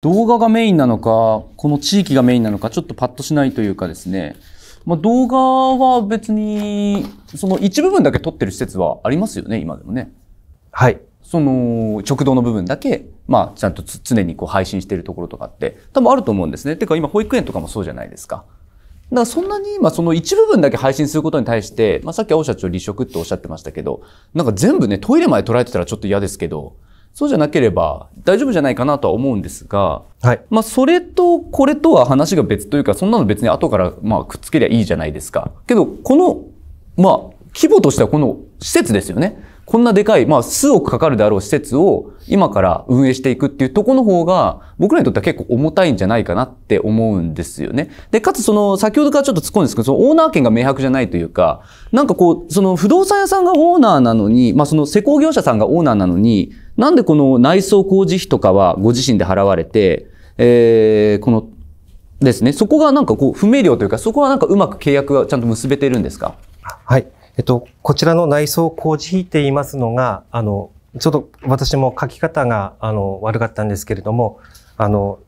動画がメインなのか、この地域がメインなのか、ちょっとパッとしないというかですね、まあ、動画は別に、その一部分だけ撮ってる施設はありますよね、今でもね。はい。その、食堂の部分だけ、まあ、ちゃんと常にこう配信してるところとかって、多分あると思うんですね。てか、今、保育園とかもそうじゃないですか。だからそんなに今その一部分だけ配信することに対して、まあさっき青社長離職っておっしゃってましたけど、なんか全部ね、トイレまでられてたらちょっと嫌ですけど、そうじゃなければ大丈夫じゃないかなとは思うんですが、はい、まあそれとこれとは話が別というか、そんなの別に後からまあくっつけりゃいいじゃないですか。けど、この、まあ規模としてはこの施設ですよね。こんなでかい、まあ数億かかるであろう施設を今から運営していくっていうとこの方が僕らにとっては結構重たいんじゃないかなって思うんですよね。で、かつその先ほどからちょっと突っ込んですけど、そのオーナー権が明白じゃないというか、なんかこう、その不動産屋さんがオーナーなのに、まあその施工業者さんがオーナーなのに、なんでこの内装工事費とかはご自身で払われて、えー、この、ですね、そこがなんかこう不明瞭というか、そこはなんかうまく契約がちゃんと結べてるんですかはい。えっと、こちらの内装工事費って言いますのが、あの、ちょっと私も書き方が、あの、悪かったんですけれども、あの、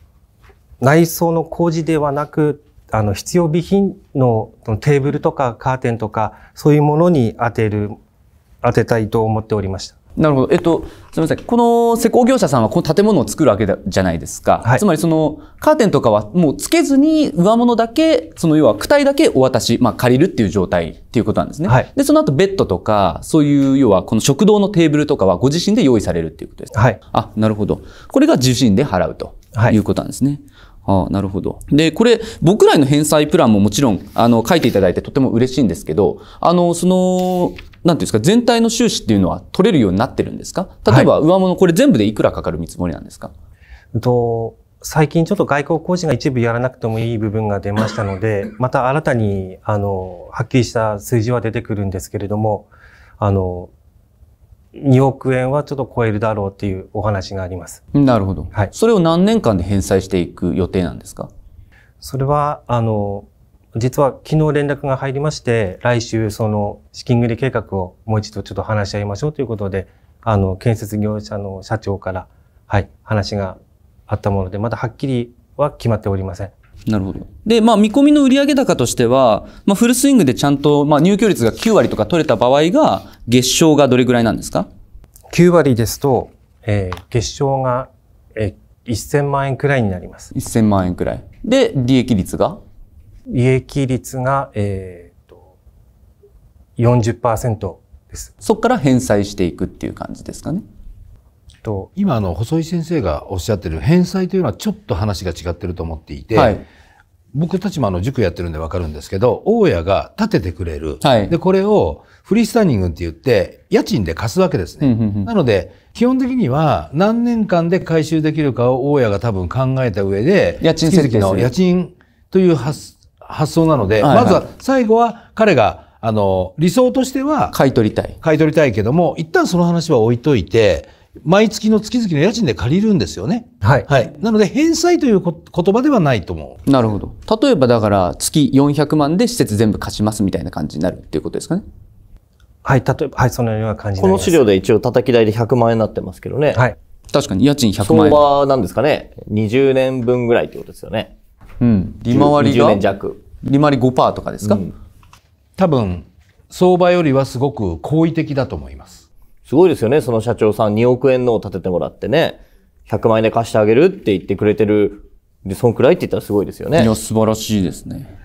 内装の工事ではなく、あの、必要備品のテーブルとかカーテンとか、そういうものに当てる、当てたいと思っておりました。なるほど。えっと、すみません。この施工業者さんはこの建物を作るわけじゃないですか。はい、つまりそのカーテンとかはもうつけずに上物だけ、その要は躯体だけお渡し、まあ借りるっていう状態っていうことなんですね。はい、で、その後ベッドとか、そういう要はこの食堂のテーブルとかはご自身で用意されるっていうことですか。はい。あ、なるほど。これが自身で払うということなんですね。はいああ、なるほど。で、これ、僕らへの返済プランももちろん、あの、書いていただいてとても嬉しいんですけど、あの、その、なんていうんですか、全体の収支っていうのは取れるようになってるんですか例えば、上物、これ全部でいくらかかる見積もりなんですか、と、最近ちょっと外交工事が一部やらなくてもいい部分が出ましたので、また新たに、あの、はっきりした数字は出てくるんですけれども、あの、2億円はちょっと超えるだろうっていうお話があります。なるほど。はい。それを何年間で返済していく予定なんですかそれは、あの、実は昨日連絡が入りまして、来週その資金繰り計画をもう一度ちょっと話し合いましょうということで、あの、建設業者の社長から、はい、話があったもので、まだはっきりは決まっておりません。なるほど。で、まあ、見込みの売上高としては、まあ、フルスイングでちゃんと、まあ、入居率が9割とか取れた場合が、月賞がどれぐらいなんですか ?9 割ですと、えー、月賞が、えー、1000万円くらいになります。1000万円くらい。で、利益率が利益率が、えーと、40%です。そこから返済していくっていう感じですかね。と今の細井先生がおっしゃってる返済というのはちょっと話が違ってると思っていて、はい、僕たちもあの塾やってるんでわかるんですけど、大家が建ててくれる。はい、で、これをフリースタンニングって言って、家賃で貸すわけですね。うんうんうん、なので、基本的には何年間で回収できるかを大家が多分考えた上で、家賃設計の家賃という発発想なので、はいはい、まずは最後は彼があの理想としては買い取りたい買い取りたいけども一旦その話は置いといて毎月の月々の家賃で借りるんですよね。はい。はい。なので、返済という言葉ではないと思う。なるほど。例えば、だから、月400万で施設全部貸しますみたいな感じになるっていうことですかね。はい、例えば、はい、そのような感じこの資料で一応、叩き台で100万円になってますけどね。はい。確かに、家賃100万円。相場なんですかね。20年分ぐらいってことですよね。利回りが年弱利回り5%とかですか、うん、多分相場よりはすごく好意的だと思いますすごいですよねその社長さん2億円のを建ててもらってね100万円で貸してあげるって言ってくれてるでそんくらいって言ったらすごいですよねいや素晴らしいですね